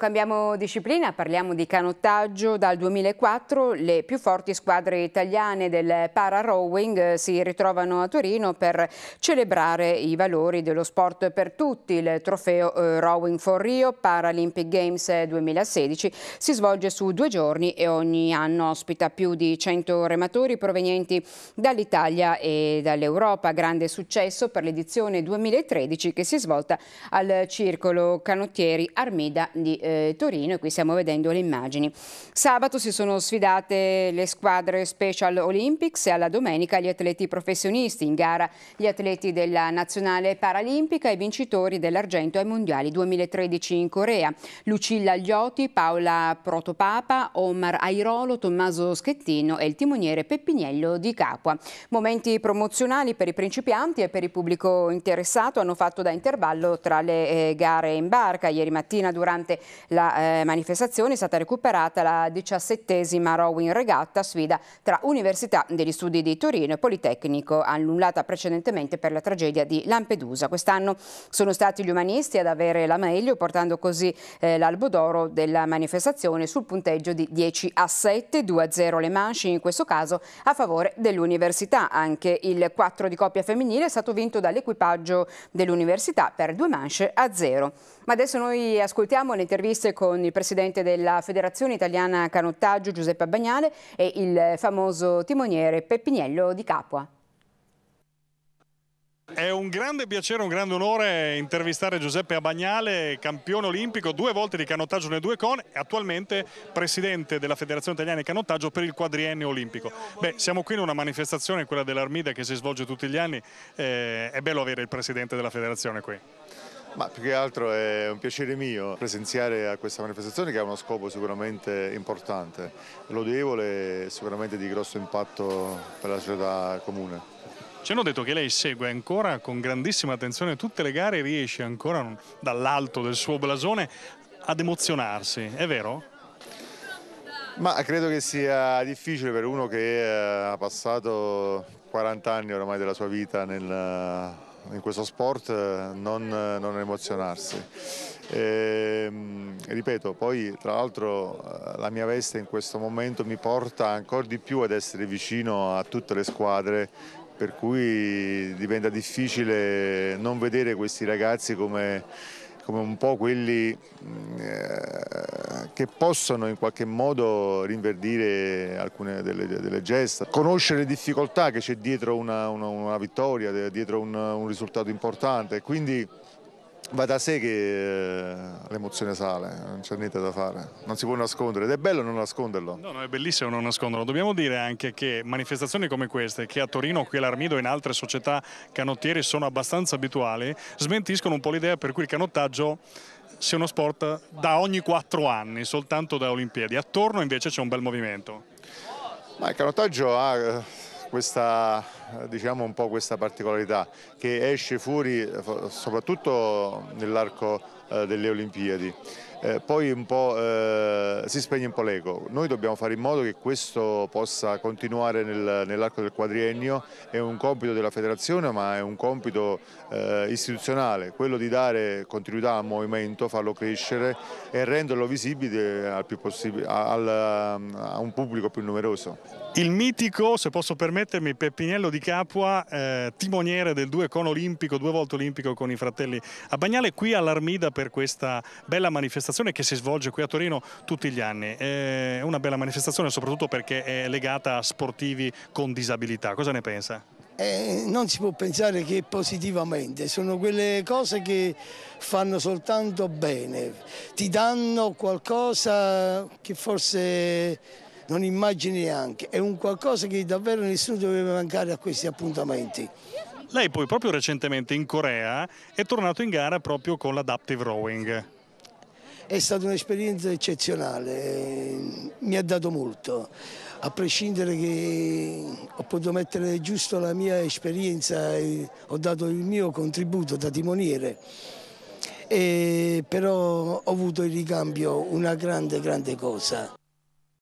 Cambiamo disciplina, parliamo di canottaggio. Dal 2004 le più forti squadre italiane del para-rowing eh, si ritrovano a Torino per celebrare i valori dello sport per tutti. Il trofeo eh, Rowing for Rio Paralympic Games 2016 eh, si svolge su due giorni e ogni anno ospita più di 100 rematori provenienti dall'Italia e dall'Europa. Grande successo per l'edizione 2013 che si è svolta al Circolo Canottieri Armida di eh, Torino e qui stiamo vedendo le immagini. Sabato si sono sfidate le squadre Special Olympics e alla domenica gli atleti professionisti, in gara gli atleti della nazionale paralimpica e vincitori dell'argento ai mondiali 2013 in Corea. Lucilla Gliotti, Paola Protopapa, Omar Airolo, Tommaso Schettino e il timoniere Peppiniello di Capua. Momenti promozionali per i principianti e per il pubblico interessato hanno fatto da intervallo tra le eh, gare in barca. Ieri mattina durante la eh, manifestazione è stata recuperata la diciassettesima Rowing Regatta, sfida tra Università degli Studi di Torino e Politecnico, annullata precedentemente per la tragedia di Lampedusa. Quest'anno sono stati gli umanisti ad avere la meglio, portando così eh, l'albo d'oro della manifestazione sul punteggio di 10 a 7, 2 a 0 le manche, in questo caso a favore dell'università. Anche il 4 di coppia femminile è stato vinto dall'equipaggio dell'università per due manche a 0. Ma adesso noi ascoltiamo l'intervista interviste con il presidente della Federazione Italiana Canottaggio Giuseppe Bagnale e il famoso timoniere Peppiniello di Capua. È un grande piacere, un grande onore intervistare Giuseppe Abagnale, campione olimpico, due volte di canottaggio nelle due con, e attualmente presidente della Federazione Italiana di Canottaggio per il quadriennio olimpico. Beh, siamo qui in una manifestazione, quella dell'Armida, che si svolge tutti gli anni, eh, è bello avere il presidente della federazione qui. Ma più che altro è un piacere mio presenziare a questa manifestazione che ha uno scopo sicuramente importante, lodevole e sicuramente di grosso impatto per la società comune. Ci hanno detto che lei segue ancora con grandissima attenzione tutte le gare e riesce ancora dall'alto del suo blasone ad emozionarsi, è vero? Ma credo che sia difficile per uno che eh, ha passato 40 anni ormai della sua vita nel in questo sport eh, non, eh, non emozionarsi. E, ehm, ripeto, poi tra l'altro eh, la mia veste in questo momento mi porta ancora di più ad essere vicino a tutte le squadre per cui diventa difficile non vedere questi ragazzi come come un po' quelli mm, eh, che possono in qualche modo rinverdire alcune delle, delle gesta, conoscere le difficoltà che c'è dietro una, una, una, vittoria, dietro un, un risultato importante, quindi va da sé che eh, l'emozione sale, eh, non c'è niente da fare, non si può nascondere ed è bello non nasconderlo. No, no, è bellissimo non nasconderlo, dobbiamo dire anche che manifestazioni come queste, che a Torino, qui all'Armido e in altre società canottieri sono abbastanza abituali, smentiscono un po' l'idea per cui il canottaggio sia uno sport da ogni quattro anni, soltanto da Olimpiadi, attorno invece c'è un bel movimento. Ma il canottaggio ha eh, questa, diciamo un po questa particolarità che esce fuori eh, soprattutto nell'arco eh, delle Olimpiadi eh, poi un po', eh, si spegne un po' l'ego. Noi dobbiamo fare in modo che questo possa continuare nel, nell'arco del quadriennio, è un compito della federazione ma è un compito eh, istituzionale, quello di dare continuità al movimento, farlo crescere e renderlo visibile al al, a un pubblico più numeroso. Il mitico, se posso permettermi, Peppinello di Capua, eh, timoniere del due con olimpico, due volte olimpico con i fratelli a Bagnale, qui all'Armida per questa bella manifestazione manifestazione che si svolge qui a Torino tutti gli anni. È una bella manifestazione soprattutto perché è legata a sportivi con disabilità. Cosa ne pensa? Eh, non si può pensare che positivamente, sono quelle cose che fanno soltanto bene, ti danno qualcosa che forse non immagini neanche, è un qualcosa che davvero nessuno doveva mancare a questi appuntamenti. Lei poi proprio recentemente in Corea è tornato in gara proprio con l'Adaptive Rowing. È stata un'esperienza eccezionale, mi ha dato molto, a prescindere che ho potuto mettere giusto la mia esperienza, e ho dato il mio contributo da timoniere, e però ho avuto in ricambio una grande, grande cosa.